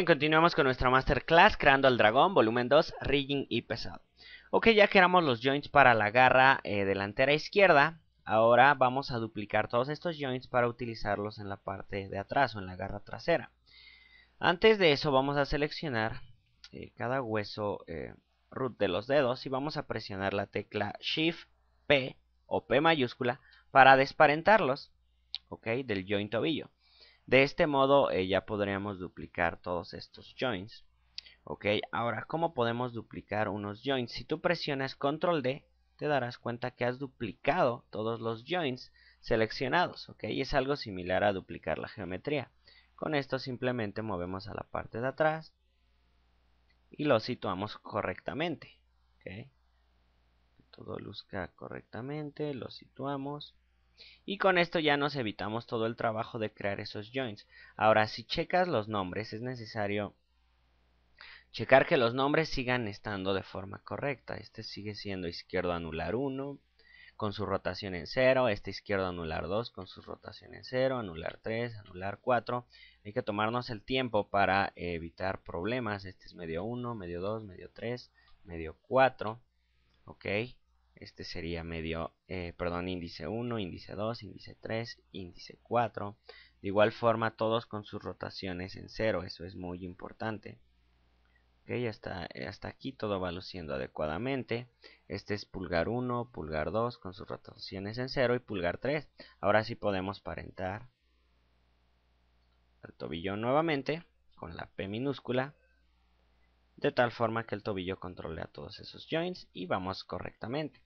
bien, continuamos con nuestra masterclass creando al dragón, volumen 2, rigging y pesado. Ok, ya creamos los joints para la garra eh, delantera izquierda. Ahora vamos a duplicar todos estos joints para utilizarlos en la parte de atrás o en la garra trasera. Antes de eso vamos a seleccionar eh, cada hueso eh, root de los dedos y vamos a presionar la tecla Shift P o P mayúscula para desparentarlos ok del joint tobillo. De este modo eh, ya podríamos duplicar todos estos joints, Ok, ahora, ¿cómo podemos duplicar unos joints? Si tú presionas control D, te darás cuenta que has duplicado todos los joints seleccionados. Ok, es algo similar a duplicar la geometría. Con esto simplemente movemos a la parte de atrás y lo situamos correctamente. ok. Que todo luzca correctamente, lo situamos y con esto ya nos evitamos todo el trabajo de crear esos joints. ahora si checas los nombres es necesario checar que los nombres sigan estando de forma correcta este sigue siendo izquierdo anular 1 con su rotación en 0, este izquierdo anular 2 con su rotación en 0, anular 3, anular 4. Hay que tomarnos el tiempo para evitar problemas. Este es medio 1, medio 2, medio 3, medio 4. Ok. Este sería medio, eh, perdón, índice 1, índice 2, índice 3, índice 4. De igual forma, todos con sus rotaciones en 0, eso es muy importante. Ok, hasta, eh, hasta aquí todo va luciendo adecuadamente. Este es pulgar 1, pulgar 2 con sus rotaciones en 0 y pulgar 3. Ahora sí podemos parentar el tobillo nuevamente con la P minúscula de tal forma que el tobillo controle a todos esos joints y vamos correctamente.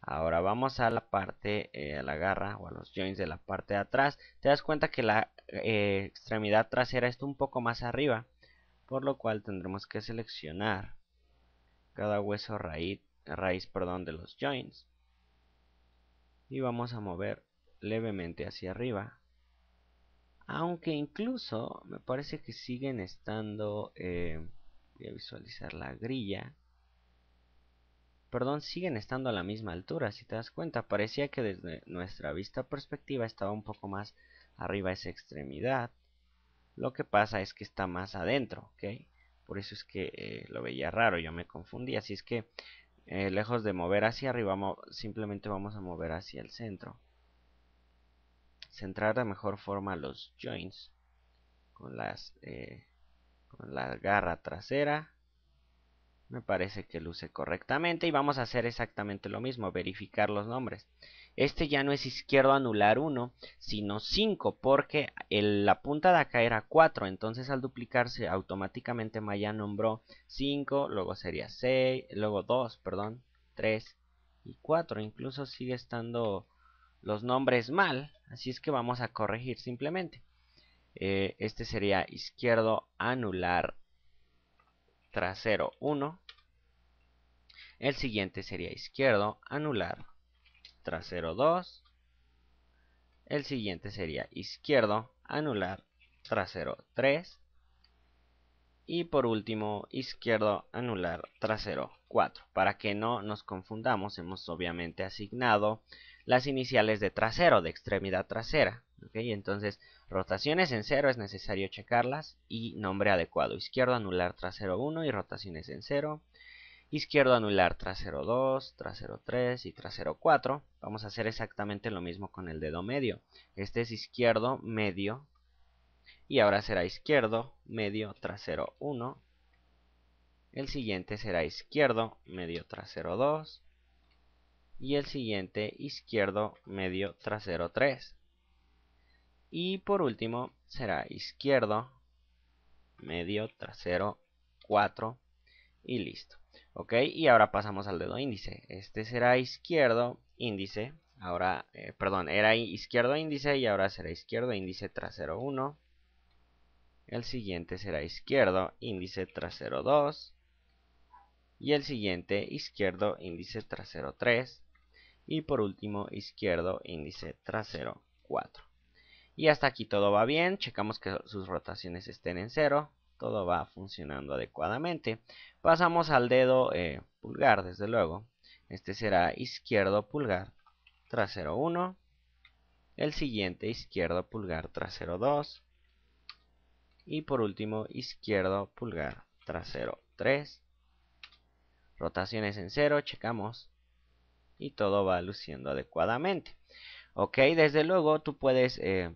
Ahora vamos a la parte, eh, a la garra o a los joints de la parte de atrás. Te das cuenta que la eh, extremidad trasera está un poco más arriba, por lo cual tendremos que seleccionar cada hueso raíz, raíz perdón, de los joints. Y vamos a mover levemente hacia arriba. Aunque incluso me parece que siguen estando, eh, voy a visualizar la grilla perdón, siguen estando a la misma altura, si te das cuenta. Parecía que desde nuestra vista perspectiva estaba un poco más arriba esa extremidad. Lo que pasa es que está más adentro, ¿ok? Por eso es que eh, lo veía raro, yo me confundí. Así es que, eh, lejos de mover hacia arriba, simplemente vamos a mover hacia el centro. Centrar de mejor forma los joints con las eh, con la garra trasera me parece que luce correctamente y vamos a hacer exactamente lo mismo, verificar los nombres. Este ya no es izquierdo anular 1, sino 5, porque la punta de acá era 4, entonces al duplicarse automáticamente Maya nombró 5, luego sería 6, luego 2, perdón, 3 y 4. Incluso sigue estando los nombres mal, así es que vamos a corregir simplemente. Eh, este sería izquierdo anular trasero 1. El siguiente sería izquierdo, anular, trasero 2. El siguiente sería izquierdo, anular, trasero 3. Y por último, izquierdo, anular, trasero 4. Para que no nos confundamos, hemos obviamente asignado las iniciales de trasero, de extremidad trasera. Entonces, rotaciones en cero es necesario checarlas y nombre adecuado. Izquierdo anular trasero 1 y rotaciones en cero. Izquierdo anular trasero 2, trasero 3 y trasero 4. Vamos a hacer exactamente lo mismo con el dedo medio. Este es izquierdo, medio. Y ahora será izquierdo, medio, trasero 1. El siguiente será izquierdo, medio, trasero 2. Y el siguiente izquierdo, medio, trasero 3. Y por último será izquierdo, medio, trasero, 4 y listo. Ok, y ahora pasamos al dedo índice. Este será izquierdo, índice, ahora, eh, perdón, era izquierdo índice y ahora será izquierdo índice trasero 1. El siguiente será izquierdo índice trasero 2. Y el siguiente izquierdo índice trasero 3. Y por último izquierdo índice trasero 4. Y hasta aquí todo va bien, checamos que sus rotaciones estén en cero, todo va funcionando adecuadamente. Pasamos al dedo eh, pulgar, desde luego. Este será izquierdo pulgar trasero 1. El siguiente izquierdo pulgar trasero 2. Y por último izquierdo pulgar trasero 3. Rotaciones en cero, checamos. Y todo va luciendo adecuadamente. Ok, desde luego tú puedes eh,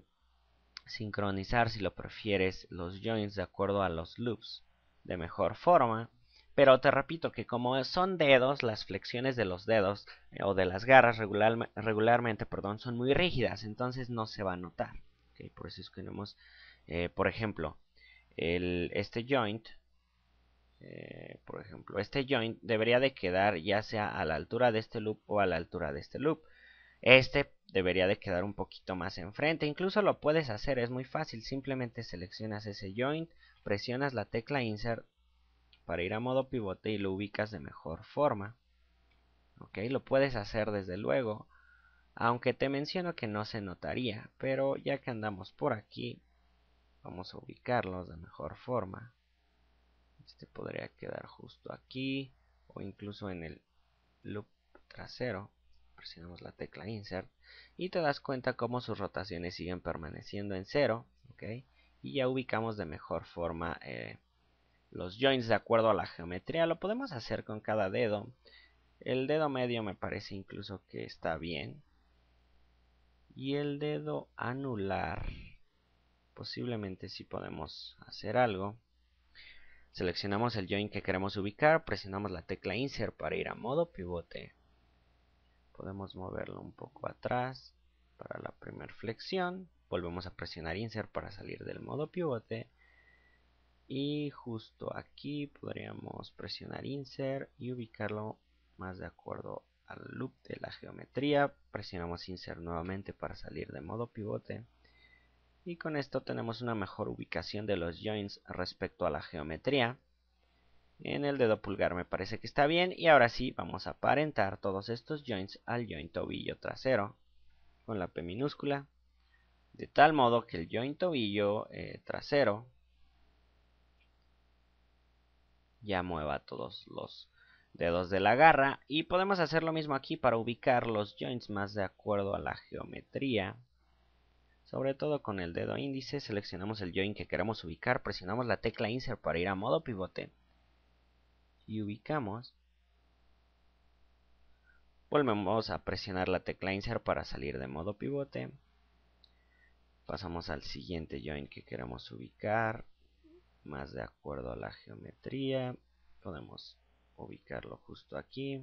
sincronizar si lo prefieres los joints de acuerdo a los loops de mejor forma. Pero te repito que como son dedos, las flexiones de los dedos eh, o de las garras regular, regularmente perdón, son muy rígidas, entonces no se va a notar. Por eso es que tenemos eh, por ejemplo, el, este joint, eh, por ejemplo, este joint debería de quedar ya sea a la altura de este loop o a la altura de este loop. Este debería de quedar un poquito más enfrente. Incluso lo puedes hacer, es muy fácil. Simplemente seleccionas ese joint, presionas la tecla insert para ir a modo pivote y lo ubicas de mejor forma. Ok, lo puedes hacer desde luego. Aunque te menciono que no se notaría, pero ya que andamos por aquí, vamos a ubicarlos de mejor forma. Este podría quedar justo aquí o incluso en el loop trasero presionamos la tecla insert y te das cuenta cómo sus rotaciones siguen permaneciendo en cero ¿okay? y ya ubicamos de mejor forma eh, los joints de acuerdo a la geometría lo podemos hacer con cada dedo el dedo medio me parece incluso que está bien y el dedo anular posiblemente si sí podemos hacer algo seleccionamos el join que queremos ubicar presionamos la tecla insert para ir a modo pivote podemos moverlo un poco atrás para la primera flexión volvemos a presionar insert para salir del modo pivote y justo aquí podríamos presionar insert y ubicarlo más de acuerdo al loop de la geometría presionamos insert nuevamente para salir de modo pivote y con esto tenemos una mejor ubicación de los joints respecto a la geometría en el dedo pulgar me parece que está bien y ahora sí vamos a aparentar todos estos joints al joint tobillo trasero con la P minúscula de tal modo que el joint tobillo eh, trasero ya mueva todos los dedos de la garra y podemos hacer lo mismo aquí para ubicar los joints más de acuerdo a la geometría sobre todo con el dedo índice seleccionamos el joint que queremos ubicar presionamos la tecla insert para ir a modo pivote y ubicamos, volvemos a presionar la tecla insert para salir de modo pivote. Pasamos al siguiente join que queremos ubicar, más de acuerdo a la geometría. Podemos ubicarlo justo aquí.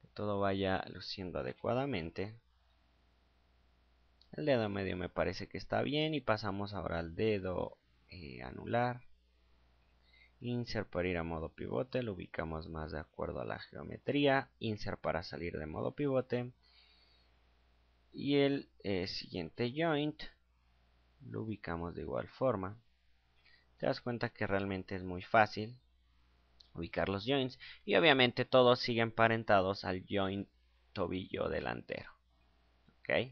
Que todo vaya luciendo adecuadamente. El dedo medio me parece que está bien y pasamos ahora al dedo eh, anular. Insert para ir a modo pivote, lo ubicamos más de acuerdo a la geometría. Insert para salir de modo pivote. Y el eh, siguiente joint lo ubicamos de igual forma. Te das cuenta que realmente es muy fácil ubicar los joints. Y obviamente todos siguen parentados al joint tobillo delantero.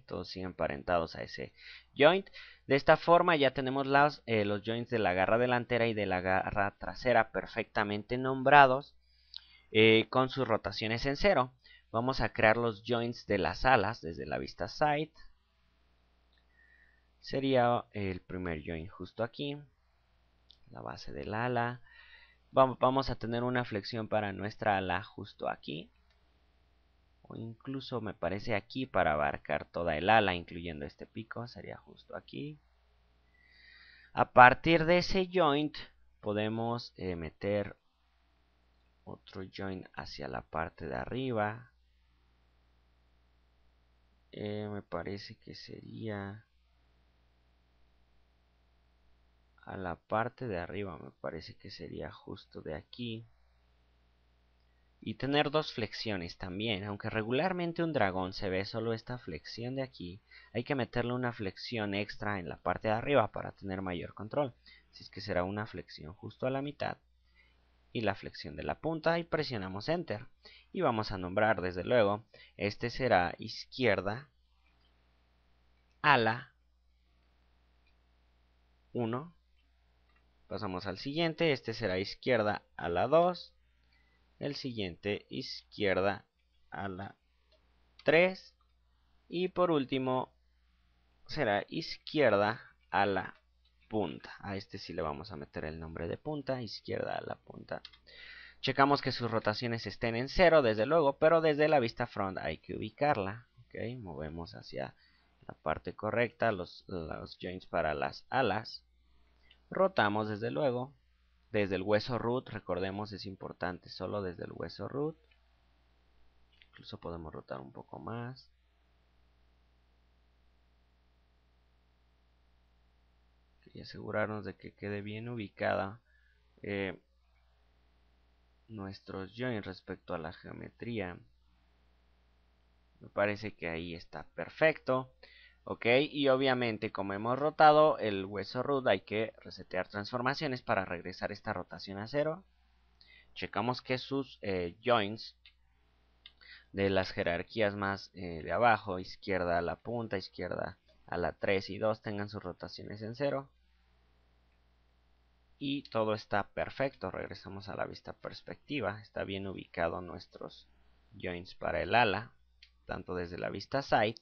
Todos siguen parentados a ese joint. De esta forma ya tenemos eh, los joints de la garra delantera y de la garra trasera perfectamente nombrados eh, con sus rotaciones en cero. Vamos a crear los joints de las alas desde la vista side. Sería el primer joint justo aquí, la base del ala. Vamos a tener una flexión para nuestra ala justo aquí, incluso me parece aquí para abarcar toda el ala incluyendo este pico sería justo aquí a partir de ese joint podemos eh, meter otro joint hacia la parte de arriba eh, me parece que sería a la parte de arriba me parece que sería justo de aquí y tener dos flexiones también, aunque regularmente un dragón se ve solo esta flexión de aquí, hay que meterle una flexión extra en la parte de arriba para tener mayor control, así es que será una flexión justo a la mitad y la flexión de la punta y presionamos enter y vamos a nombrar desde luego este será izquierda ala 1 pasamos al siguiente este será izquierda ala 2 el siguiente izquierda a la 3 y por último será izquierda a la punta. A este sí le vamos a meter el nombre de punta, izquierda a la punta. Checamos que sus rotaciones estén en cero, desde luego, pero desde la vista front hay que ubicarla. ok movemos hacia la parte correcta los, los joints para las alas. Rotamos desde luego desde el hueso root, recordemos es importante, solo desde el hueso root. Incluso podemos rotar un poco más. Y asegurarnos de que quede bien ubicada nuestro eh, nuestros join respecto a la geometría. Me parece que ahí está perfecto. ¿ok? Y obviamente como hemos rotado el hueso root hay que resetear transformaciones para regresar esta rotación a cero. Checamos que sus eh, joints de las jerarquías más eh, de abajo, izquierda a la punta, izquierda a la 3 y 2 tengan sus rotaciones en cero. Y todo está perfecto, regresamos a la vista perspectiva, está bien ubicado nuestros joints para el ala, tanto desde la vista side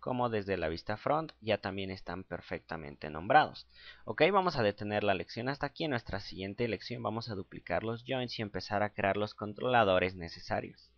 como desde la vista front ya también están perfectamente nombrados. Ok, vamos a detener la lección hasta aquí. En nuestra siguiente lección vamos a duplicar los joins y empezar a crear los controladores necesarios.